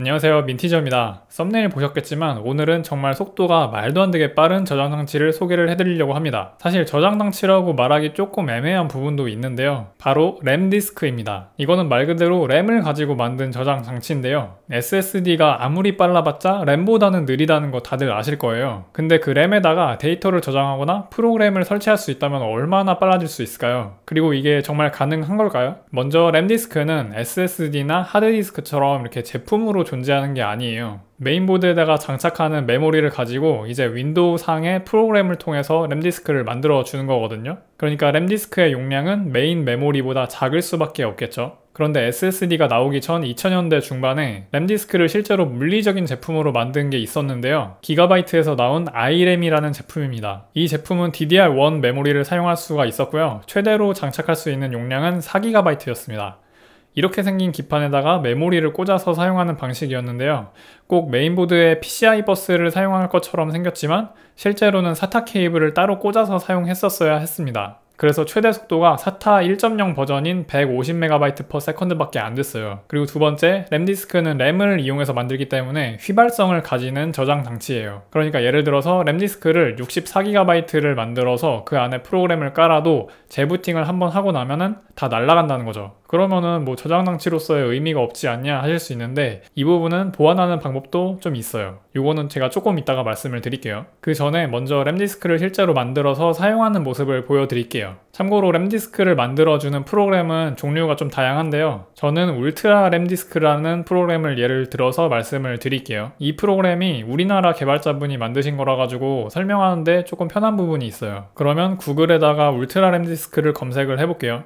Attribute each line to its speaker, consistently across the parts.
Speaker 1: 안녕하세요 민티저입니다 썸네일 보셨겠지만 오늘은 정말 속도가 말도 안 되게 빠른 저장 장치를 소개를 해드리려고 합니다 사실 저장 장치라고 말하기 조금 애매한 부분도 있는데요 바로 램 디스크입니다 이거는 말 그대로 램을 가지고 만든 저장 장치인데요 SSD가 아무리 빨라봤자 램보다는 느리다는 거 다들 아실 거예요 근데 그 램에다가 데이터를 저장하거나 프로그램을 설치할 수 있다면 얼마나 빨라질 수 있을까요? 그리고 이게 정말 가능한 걸까요? 먼저 램 디스크는 SSD나 하드 디스크처럼 이렇게 제품으로 존재하는 게 아니에요. 메인보드에다가 장착하는 메모리를 가지고 이제 윈도우 상의 프로그램을 통해서 램디스크를 만들어 주는 거거든요. 그러니까 램디스크의 용량은 메인 메모리보다 작을 수밖에 없겠죠. 그런데 SSD가 나오기 전 2000년대 중반에 램디스크를 실제로 물리적인 제품으로 만든 게 있었는데요. 기가바이트에서 나온 아이램이라는 제품입니다. 이 제품은 DDR1 메모리를 사용할 수가 있었고요. 최대로 장착할 수 있는 용량은 4 g b 였습니다 이렇게 생긴 기판에다가 메모리를 꽂아서 사용하는 방식이었는데요. 꼭 메인보드에 PCI 버스를 사용할 것처럼 생겼지만 실제로는 사타 케이블을 따로 꽂아서 사용했었어야 했습니다. 그래서 최대 속도가 사타 1.0 버전인 150MB/s 밖에 안 됐어요. 그리고 두 번째, 램 디스크는 램을 이용해서 만들기 때문에 휘발성을 가지는 저장 장치예요. 그러니까 예를 들어서 램 디스크를 64GB를 만들어서 그 안에 프로그램을 깔아도 재부팅을 한번 하고 나면은 다 날아간다는 거죠. 그러면은 뭐 저장 장치로서의 의미가 없지 않냐 하실 수 있는데 이 부분은 보완하는 방법도 좀 있어요 이거는 제가 조금 이따가 말씀을 드릴게요 그 전에 먼저 램디스크를 실제로 만들어서 사용하는 모습을 보여드릴게요 참고로 램디스크를 만들어주는 프로그램은 종류가 좀 다양한데요 저는 울트라 램디스크라는 프로그램을 예를 들어서 말씀을 드릴게요 이 프로그램이 우리나라 개발자분이 만드신 거라 가지고 설명하는데 조금 편한 부분이 있어요 그러면 구글에다가 울트라 램디스크를 검색을 해볼게요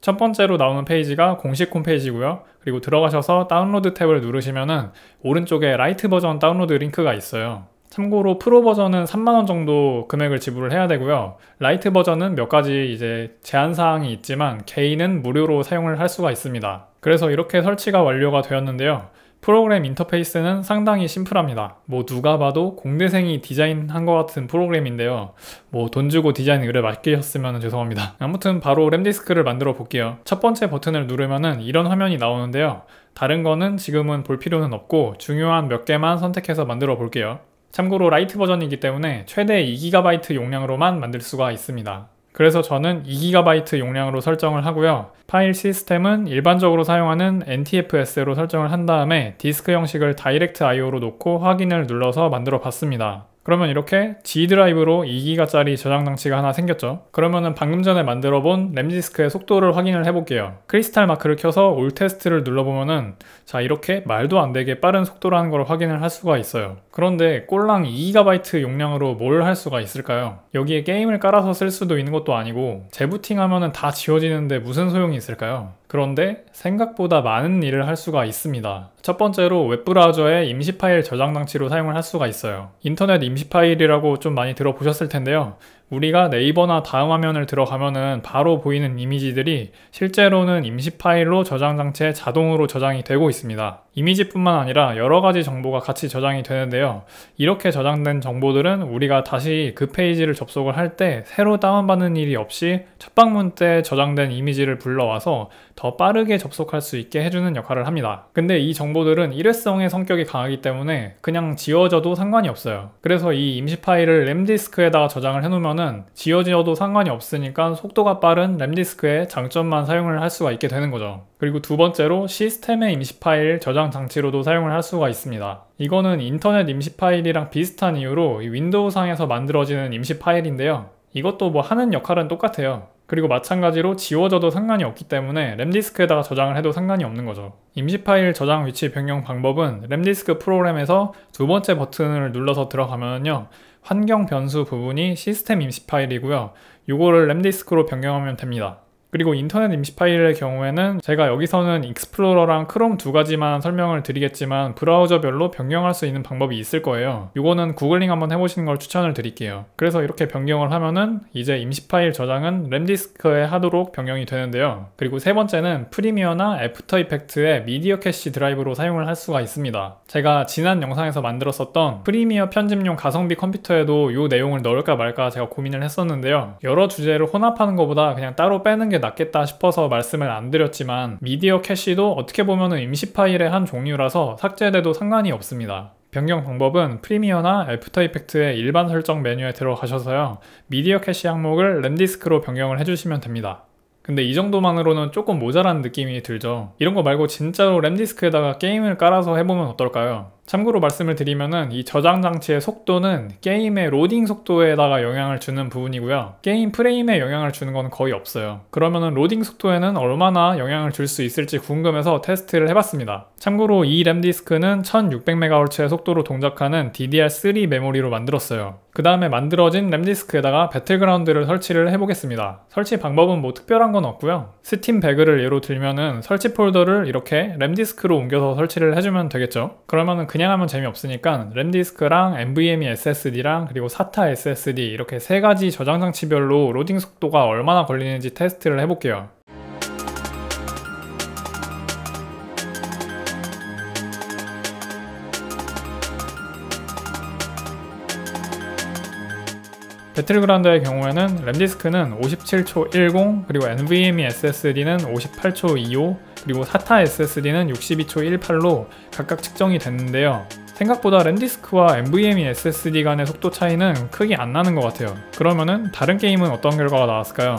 Speaker 1: 첫 번째로 나오는 페이지가 공식 홈페이지고요. 그리고 들어가셔서 다운로드 탭을 누르시면은 오른쪽에 라이트 버전 다운로드 링크가 있어요. 참고로 프로 버전은 3만원 정도 금액을 지불을 해야 되고요. 라이트 버전은 몇 가지 이제 제한사항이 있지만 개인은 무료로 사용을 할 수가 있습니다. 그래서 이렇게 설치가 완료가 되었는데요. 프로그램 인터페이스는 상당히 심플합니다. 뭐 누가 봐도 공대생이 디자인한 것 같은 프로그램인데요. 뭐 돈 주고 디자인 의뢰 맡기셨으면 죄송합니다. 아무튼 바로 램디스크를 만들어 볼게요. 첫 번째 버튼을 누르면은 이런 화면이 나오는데요. 다른 거는 지금은 볼 필요는 없고 중요한 몇 개만 선택해서 만들어 볼게요. 참고로 라이트 버전이기 때문에 최대 2GB 용량으로만 만들 수가 있습니다. 그래서 저는 2GB 용량으로 설정을 하고요. 파일 시스템은 일반적으로 사용하는 NTFS로 설정을 한 다음에 디스크 형식을 다이렉트 IO로 놓고 확인을 눌러서 만들어 봤습니다. 그러면 이렇게 G 드라이브로 2기가짜리 저장 장치가 하나 생겼죠. 그러면은 방금 전에 만들어 본 램디스크의 속도를 확인을 해볼게요. 크리스탈 마크를 켜서 올 테스트를 눌러보면은 자 이렇게 말도 안 되게 빠른 속도라는 걸 확인을 할 수가 있어요. 그런데 꼴랑 2GB 용량으로 뭘 할 수가 있을까요? 여기에 게임을 깔아서 쓸 수도 있는 것도 아니고 재부팅하면은 다 지워지는데 무슨 소용이 있을까요? 그런데 생각보다 많은 일을 할 수가 있습니다. 첫 번째로 웹브라우저에 임시 파일 저장 장치로 사용을 할 수가 있어요. 인터넷 임시 파일이라고 좀 많이 들어보셨을 텐데요. 우리가 네이버나 다음 화면을 들어가면은 바로 보이는 이미지들이 실제로는 임시 파일로 저장 장치에 자동으로 저장이 되고 있습니다. 이미지뿐만 아니라 여러 가지 정보가 같이 저장이 되는데요. 이렇게 저장된 정보들은 우리가 다시 그 페이지를 접속을 할 때 새로 다운받는 일이 없이 첫 방문 때 저장된 이미지를 불러와서 더 빠르게 접속할 수 있게 해주는 역할을 합니다. 근데 이 정보들은 일회성의 성격이 강하기 때문에 그냥 지워져도 상관이 없어요. 그래서 이 임시 파일을 램디스크에다가 저장을 해놓으면 상황에서는 지어져도 상관이 없으니까 속도가 빠른 램디스크의 장점만 사용을 할 수가 있게 되는 거죠. 그리고 두 번째로 시스템의 임시 파일 저장 장치로도 사용을 할 수가 있습니다. 이거는 인터넷 임시 파일이랑 비슷한 이유로 윈도우 상에서 만들어지는 임시 파일인데요. 이것도 뭐 하는 역할은 똑같아요. 그리고 마찬가지로 지워져도 상관이 없기 때문에 램디스크에다가 저장을 해도 상관이 없는 거죠. 임시 파일 저장 위치 변경 방법은 램디스크 프로그램에서 두 번째 버튼을 눌러서 들어가면요. 환경 변수 부분이 시스템 임시 파일이고요. 이거를 램디스크로 변경하면 됩니다. 그리고 인터넷 임시 파일의 경우에는 제가 여기서는 익스플로러랑 크롬 두 가지만 설명을 드리겠지만 브라우저별로 변경할 수 있는 방법이 있을 거예요. 이거는 구글링 한번 해보시는 걸 추천을 드릴게요. 그래서 이렇게 변경을 하면은 이제 임시 파일 저장은 램디스크에 하도록 변경이 되는데요. 그리고 세 번째는 프리미어나 애프터 이펙트의 미디어 캐시 드라이브로 사용을 할 수가 있습니다. 제가 지난 영상에서 만들었었던 프리미어 편집용 가성비 컴퓨터에도 이 내용을 넣을까 말까 제가 고민을 했었는데요. 여러 주제를 혼합하는 것보다 그냥 따로 빼는 게 낫겠다 싶어서 말씀을 안 드렸지만 미디어 캐시도 어떻게 보면 임시 파일의 한 종류라서 삭제돼도 상관이 없습니다. 변경 방법은 프리미어나 애프터 이펙트의 일반 설정 메뉴에 들어가셔서요. 미디어 캐시 항목을 램디스크로 변경을 해주시면 됩니다. 근데 이 정도만으로는 조금 모자란 느낌이 들죠. 이런 거 말고 진짜로 램디스크에다가 게임을 깔아서 해보면 어떨까요? 참고로 말씀을 드리면은 이 저장 장치의 속도는 게임의 로딩 속도에다가 영향을 주는 부분이고요. 게임 프레임에 영향을 주는 건 거의 없어요. 그러면은 로딩 속도에는 얼마나 영향을 줄 수 있을지 궁금해서 테스트를 해봤습니다. 참고로 이 램 디스크는 1600MHz의 속도로 동작하는 DDR3 메모리로 만들었어요. 그 다음에 만들어진 램디스크에다가 배틀그라운드를 설치를 해보겠습니다. 설치 방법은 뭐 특별한 건 없고요. 스팀 배그를 예로 들면은 설치 폴더를 이렇게 램디스크로 옮겨서 설치를 해주면 되겠죠. 그러면은 그 그냥 하면 재미없으니까 램디스크랑 NVMe SSD랑 그리고 SATA SSD 이렇게 세 가지 저장 장치별로 로딩 속도가 얼마나 걸리는지 테스트를 해볼게요. 배틀그라운드의 경우에는 램디스크는 57초 10 그리고 NVMe SSD는 58초 25 그리고 사타 SSD는 62초 18로 각각 측정이 됐는데요. 생각보다 랜디스크와 NVMe SSD 간의 속도 차이는 크게 안 나는 것 같아요. 그러면은 다른 게임은 어떤 결과가 나왔을까요?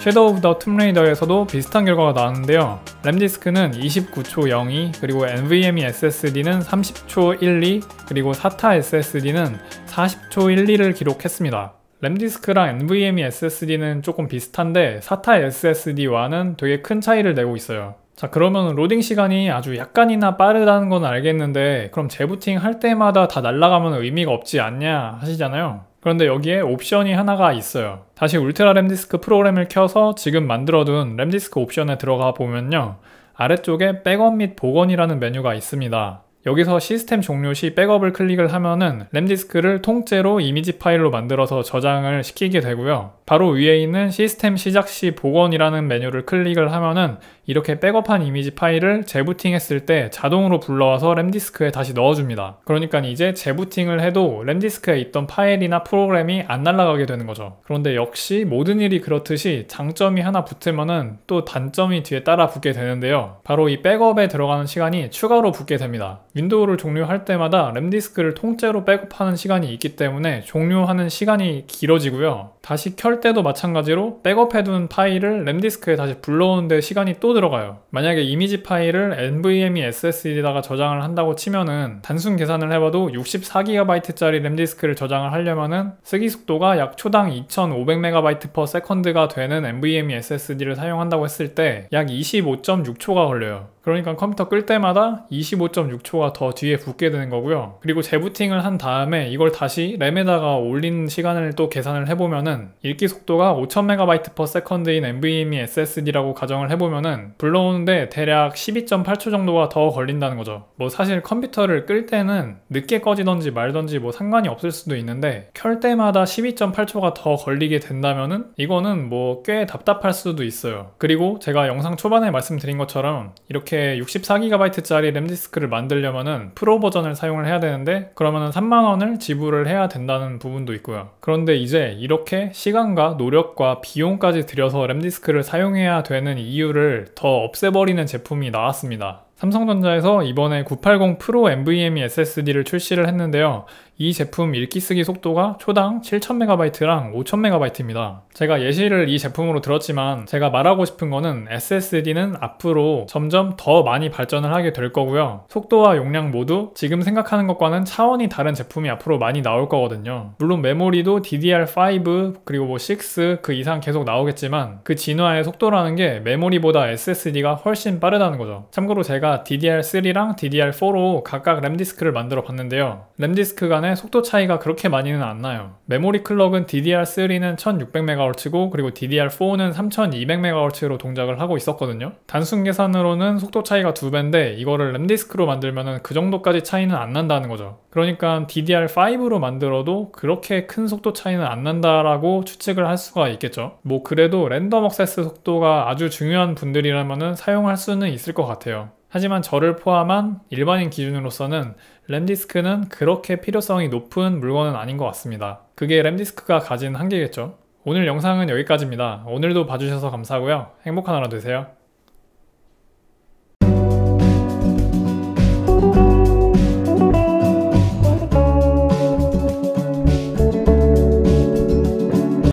Speaker 1: 섀도우 오브 더 툼레이더에서도 비슷한 결과가 나왔는데요. 램디스크는 29초 02, 그리고 NVMe SSD는 30초 12, 그리고 SATA SSD는 40초 12를 기록했습니다. 램디스크랑 NVMe SSD는 조금 비슷한데 사타 SSD와는 되게 큰 차이를 내고 있어요. 자 그러면 로딩 시간이 아주 약간이나 빠르다는 건 알겠는데 그럼 재부팅 할 때마다 다 날아가면 의미가 없지 않냐 하시잖아요. 그런데 여기에 옵션이 하나가 있어요. 다시 울트라 램디스크 프로그램을 켜서 지금 만들어둔 램디스크 옵션에 들어가 보면요. 아래쪽에 백업 및 복원이라는 메뉴가 있습니다. 여기서 시스템 종료 시 백업을 클릭을 하면은 램디스크를 통째로 이미지 파일로 만들어서 저장을 시키게 되고요. 바로 위에 있는 시스템 시작 시 복원이라는 메뉴를 클릭을 하면은 이렇게 백업한 이미지 파일을 재부팅했을 때 자동으로 불러와서 램디스크에 다시 넣어줍니다. 그러니까 이제 재부팅을 해도 램디스크에 있던 파일이나 프로그램이 안 날아가게 되는 거죠. 그런데 역시 모든 일이 그렇듯이 장점이 하나 붙으면은 또 단점이 뒤에 따라 붙게 되는데요. 바로 이 백업에 들어가는 시간이 추가로 붙게 됩니다. 윈도우를 종료할 때마다 램디스크를 통째로 백업하는 시간이 있기 때문에 종료하는 시간이 길어지고요. 다시 켤 때도 마찬가지로 백업해둔 파일을 램디스크에 다시 불러오는데 시간이 또 들어가요. 만약에 이미지 파일을 NVMe SSD에다가 저장을 한다고 치면은 단순 계산을 해봐도 64GB짜리 램디스크를 저장을 하려면은 쓰기 속도가 약 초당 2500MB/s가 되는 NVMe SSD를 사용한다고 했을 때 약 25.6초가 걸려요. 그러니까 컴퓨터 끌 때마다 25.6초가 더 뒤에 붙게 되는 거고요. 그리고 재부팅을 한 다음에 이걸 다시 램에다가 올린 시간을 또 계산을 해보면은 읽기 속도가 5000MB/s인 NVMe SSD라고 가정을 해보면은 불러오는데 대략 12.8초 정도가 더 걸린다는 거죠 뭐 사실 컴퓨터를 끌 때는 늦게 꺼지던지 말던지 뭐 상관이 없을 수도 있는데 켤 때마다 12.8초가 더 걸리게 된다면은 이거는 뭐 꽤 답답할 수도 있어요 그리고 제가 영상 초반에 말씀드린 것처럼 이렇게 64GB짜리 램디스크를 만들려면은 프로 버전을 사용을 해야 되는데 그러면은 3만원을 지불을 해야 된다는 부분도 있고요 그런데 이제 이렇게 시간과 노력과 비용까지 들여서 램디스크를 사용해야 되는 이유를 더 없애버리는 제품이 나왔습니다. 삼성전자에서 이번에 980 프로 NVMe SSD를 출시를 했는데요. 이 제품 읽기 쓰기 속도가 초당 7000MB랑 5000MB입니다. 제가 예시를 이 제품으로 들었지만 제가 말하고 싶은 거는 SSD는 앞으로 점점 더 많이 발전을 하게 될 거고요. 속도와 용량 모두 지금 생각하는 것과는 차원이 다른 제품이 앞으로 많이 나올 거거든요. 물론 메모리도 DDR5 그리고 뭐 6 그 이상 계속 나오겠지만 그 진화의 속도라는 게 메모리보다 SSD가 훨씬 빠르다는 거죠. 참고로 제가 DDR3랑 DDR4로 각각 램디스크를 만들어 봤는데요. 램디스크가 간에 속도 차이가 그렇게 많이는 안 나요. 메모리 클럭은 DDR3는 1600MHz고 그리고 DDR4는 3200MHz로 동작을 하고 있었거든요. 단순 계산으로는 속도 차이가 두배인데 이거를 램디스크로 만들면 그 정도까지 차이는 안 난다는 거죠. 그러니까 DDR5로 만들어도 그렇게 큰 속도 차이는 안 난다라고 추측을 할 수가 있겠죠. 뭐 그래도 랜덤 억세스 속도가 아주 중요한 분들이라면 사용할 수는 있을 것 같아요. 하지만 저를 포함한 일반인 기준으로서는 램디스크는 그렇게 필요성이 높은 물건은 아닌 것 같습니다. 그게 램디스크가 가진 한계겠죠. 오늘 영상은 여기까지입니다. 오늘도 봐주셔서 감사하고요. 행복한 하루 되세요.